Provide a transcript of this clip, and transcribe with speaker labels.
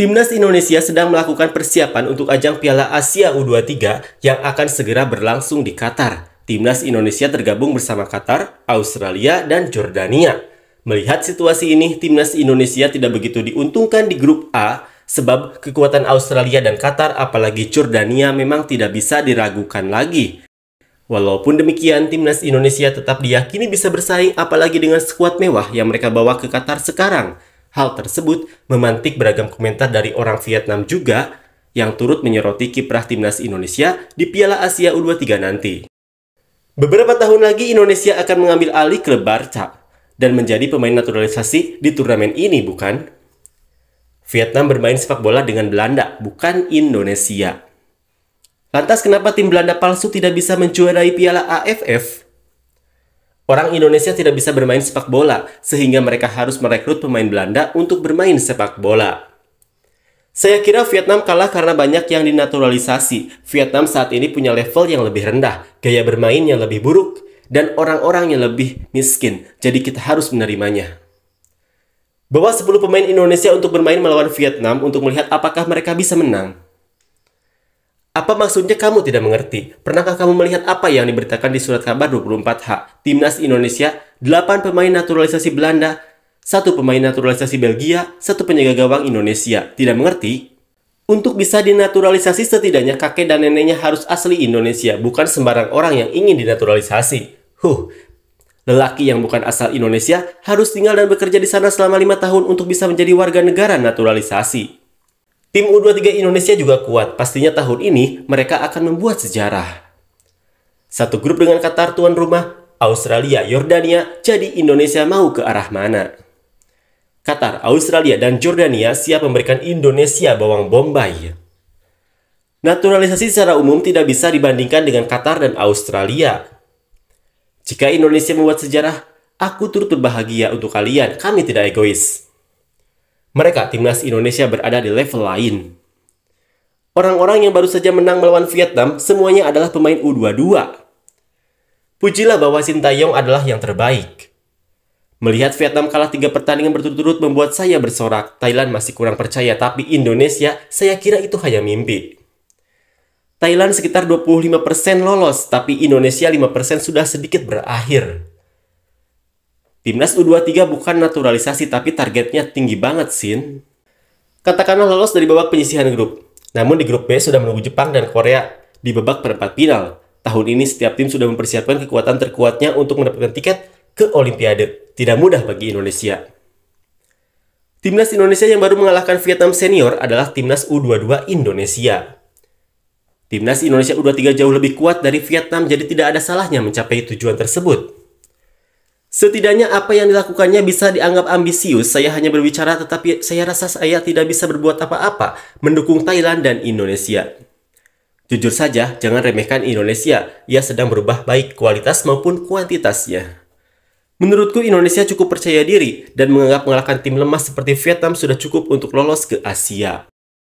Speaker 1: Timnas Indonesia sedang melakukan persiapan untuk ajang Piala Asia U23 yang akan segera berlangsung di Qatar. Timnas Indonesia tergabung bersama Qatar, Australia, dan Jordania. Melihat situasi ini, Timnas Indonesia tidak begitu diuntungkan di grup A sebab kekuatan Australia dan Qatar apalagi Jordania memang tidak bisa diragukan lagi. Walaupun demikian, Timnas Indonesia tetap diyakini bisa bersaing apalagi dengan skuad mewah yang mereka bawa ke Qatar sekarang – Hal tersebut memantik beragam komentar dari orang Vietnam juga yang turut menyoroti kiprah timnas Indonesia di Piala Asia U23 nanti. Beberapa tahun lagi Indonesia akan mengambil alih klub Barca dan menjadi pemain naturalisasi di turnamen ini, bukan? Vietnam bermain sepak bola dengan Belanda, bukan Indonesia. Lantas kenapa tim Belanda palsu tidak bisa menjuarai Piala AFF? Orang Indonesia tidak bisa bermain sepak bola, sehingga mereka harus merekrut pemain Belanda untuk bermain sepak bola. Saya kira Vietnam kalah karena banyak yang dinaturalisasi. Vietnam saat ini punya level yang lebih rendah, gaya bermain yang lebih buruk, dan orang-orang yang lebih miskin, jadi kita harus menerimanya. Bawa 10 pemain Indonesia untuk bermain melawan Vietnam untuk melihat apakah mereka bisa menang. Apa maksudnya kamu tidak mengerti? Pernahkah kamu melihat apa yang diberitakan di surat kabar 24H? Timnas Indonesia, 8 pemain naturalisasi Belanda, satu pemain naturalisasi Belgia, satu penjaga gawang Indonesia. Tidak mengerti? Untuk bisa dinaturalisasi setidaknya kakek dan neneknya harus asli Indonesia, bukan sembarang orang yang ingin dinaturalisasi. Huh, Lelaki yang bukan asal Indonesia harus tinggal dan bekerja di sana selama lima tahun untuk bisa menjadi warga negara naturalisasi. Tim U23 Indonesia juga kuat, pastinya tahun ini mereka akan membuat sejarah. Satu grup dengan Qatar tuan rumah, Australia, Yordania, jadi Indonesia mau ke arah mana? Qatar, Australia, dan Jordania siap memberikan Indonesia bawang bombay. Naturalisasi secara umum tidak bisa dibandingkan dengan Qatar dan Australia. Jika Indonesia membuat sejarah, aku turut berbahagia untuk kalian, kami tidak egois. Mereka, timnas Indonesia berada di level lain. Orang-orang yang baru saja menang melawan Vietnam semuanya adalah pemain U22. Pujilah bahwa Sintayong adalah yang terbaik. Melihat Vietnam kalah tiga pertandingan berturut-turut membuat saya bersorak. Thailand masih kurang percaya, tapi Indonesia saya kira itu hanya mimpi. Thailand sekitar 25% lolos, tapi Indonesia 5% sudah sedikit berakhir. Timnas U23 bukan naturalisasi tapi targetnya tinggi banget, Sin. Katakanlah lolos dari babak penyisihan grup. Namun di grup B sudah menunggu Jepang dan Korea di babak perempat final. Tahun ini setiap tim sudah mempersiapkan kekuatan terkuatnya untuk mendapatkan tiket ke Olimpiade. Tidak mudah bagi Indonesia. Timnas Indonesia yang baru mengalahkan Vietnam senior adalah Timnas U22 Indonesia. Timnas Indonesia U23 jauh lebih kuat dari Vietnam jadi tidak ada salahnya mencapai tujuan tersebut. Setidaknya apa yang dilakukannya bisa dianggap ambisius. Saya hanya berbicara tetapi saya rasa saya tidak bisa berbuat apa-apa mendukung Thailand dan Indonesia. Jujur saja, jangan remehkan Indonesia. Ia sedang berubah baik kualitas maupun kuantitasnya. Menurutku Indonesia cukup percaya diri dan menganggap mengalahkan tim lemah seperti Vietnam sudah cukup untuk lolos ke Asia.